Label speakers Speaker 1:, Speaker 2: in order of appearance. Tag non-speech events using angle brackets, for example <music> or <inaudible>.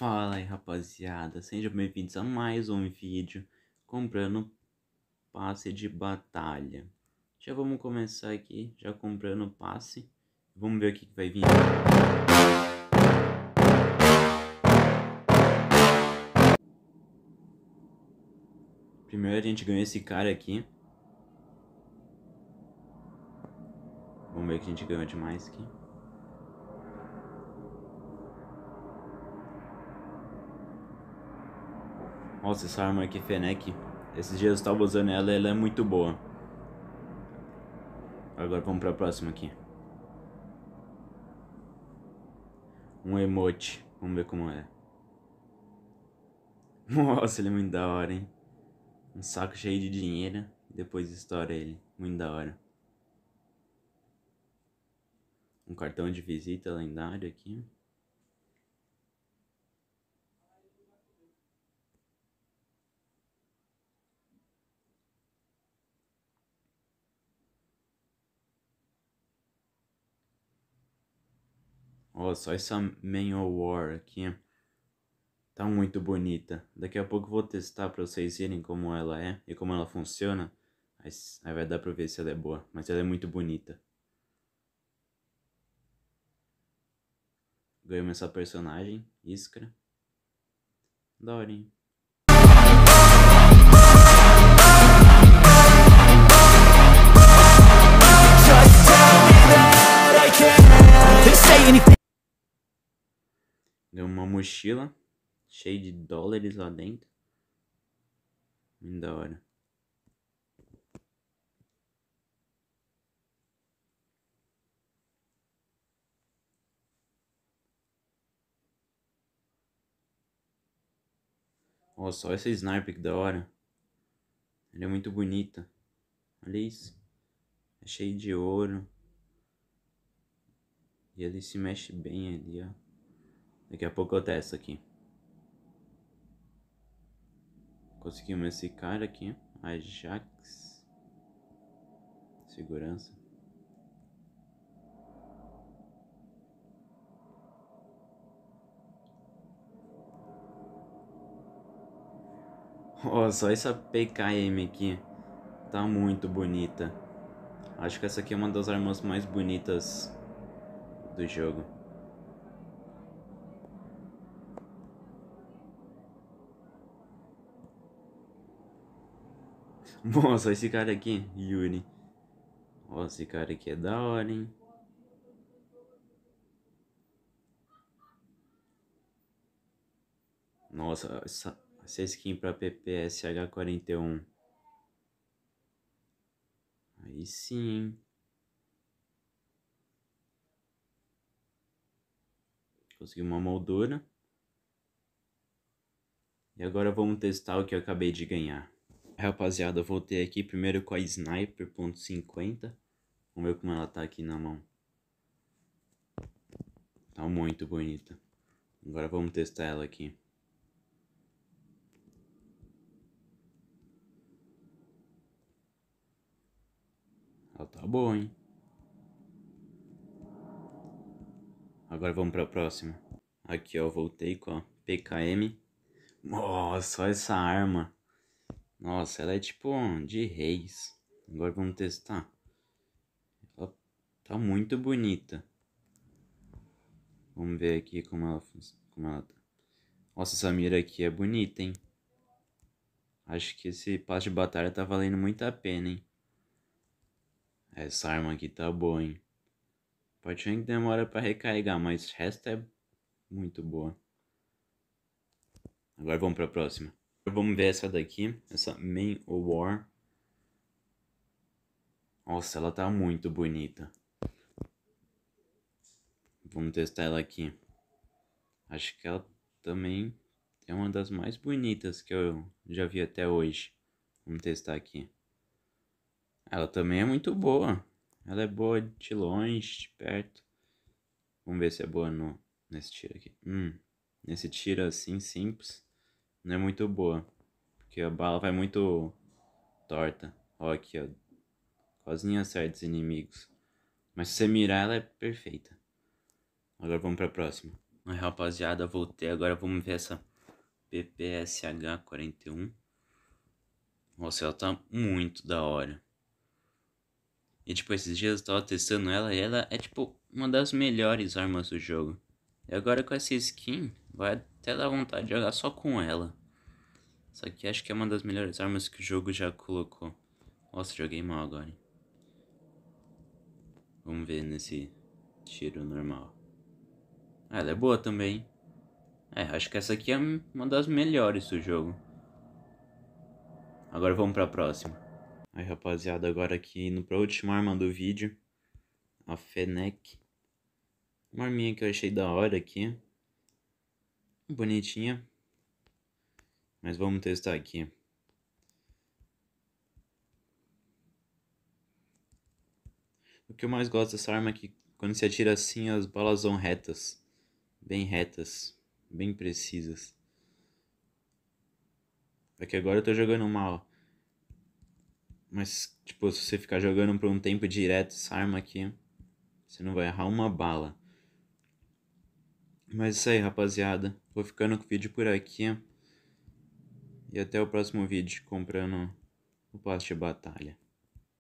Speaker 1: Fala aí rapaziada, sejam bem-vindos a mais um vídeo comprando passe de batalha Já vamos começar aqui, já comprando passe Vamos ver o que, vai vir Primeiro a gente ganhou esse cara aqui Vamos ver o que a gente ganhou demais aqui Nossa, essa arma aqui, Fennec. Esses dias eu estava usando ela ela é muito boa. Agora vamos para a próxima aqui. Um emote. Vamos ver como é. <laughs> Nossa, ele é muito da hora, hein? Um saco cheio de dinheiro. Depois estoura ele. Muito da hora. Um cartão de visita lendário aqui. Ó, só essa Manowar aqui. Tá muito bonita. Daqui a pouco eu vou testar pra vocês verem como ela é e como ela funciona. Aí vai dar pra ver se ela é boa. Mas ela é muito bonita. Ganhamos essa personagem, Iskra. Da hora, hein? mochila cheia de dólares lá dentro. Muito da hora. Olha só esse sniper que da hora. Ele é muito bonita. Olha isso. É cheio de ouro. E ele se mexe bem ali, ó. Daqui a pouco eu testo aqui. Conseguimos esse cara aqui. Ajax. Segurança. Oh, só essa PKM aqui tá muito bonita. Acho que essa aqui é uma das armas mais bonitas do jogo. nossa <laughs> esse cara aqui, Yuri. nossa esse cara aqui é da hora, hein? Nossa, essa, essa skin pra PPSH41. Aí sim, Consegui uma moldura. E agora vamos testar o que eu acabei de ganhar. Rapaziada, eu voltei aqui primeiro com a Sniper Vamos ver como ela tá aqui na mão. Tá muito bonita. Agora vamos testar ela aqui. Ela tá boa, hein? Agora vamos pra próxima. Aqui, ó, voltei com a PKM. Nossa, só essa arma. Nossa, ela é tipo hum, de reis. Agora vamos testar. Ela tá muito bonita. Vamos ver aqui como ela, como ela tá. Nossa, essa mira aqui é bonita, hein? Acho que esse passo de batalha tá valendo muito a pena, hein? Essa arma aqui tá boa, hein? Pode ser que demora pra recarregar, mas o resto é muito boa. Agora vamos pra próxima. Vamos ver essa daqui, essa Man o War. Nossa, ela tá muito bonita. Vamos testar ela aqui. Acho que ela também é uma das mais bonitas que eu já vi até hoje. Vamos testar aqui. Ela também é muito boa. Ela é boa de longe, de perto. Vamos ver se é boa no, nesse tiro aqui. Hum, nesse tiro assim, simples não é muito boa. Porque a bala vai muito torta. Ó, aqui, ó. Quase nem acerta os inimigos. Mas se você mirar, ela é perfeita. Agora vamos pra próxima. Aí, rapaziada, voltei. Agora vamos ver essa PPSH41. Nossa, ela tá muito da hora. E, tipo, esses dias eu tava testando ela e ela é, tipo, uma das melhores armas do jogo. E agora com essa skin, vai até dá vontade de jogar só com ela. Só que acho que é uma das melhores armas que o jogo já colocou. Nossa, joguei mal agora. Vamos ver nesse tiro normal. Ah, ela é boa também. É, acho que essa aqui é uma das melhores do jogo. Agora vamos pra próxima. Aí, rapaziada, agora aqui indo pra última arma do vídeo. A Fennec. Uma arminha que eu achei da hora aqui bonitinha. Mas vamos testar aqui. O que eu mais gosto dessa arma é que quando se atira assim as balas vão retas. Bem retas. Bem precisas. É que agora eu tô jogando mal. Mas, tipo, se você ficar jogando por um tempo direto essa arma aqui, você não vai errar uma bala. Mas é isso aí, rapaziada. Vou ficando com o vídeo por aqui. E até o próximo vídeo comprando o passe de batalha.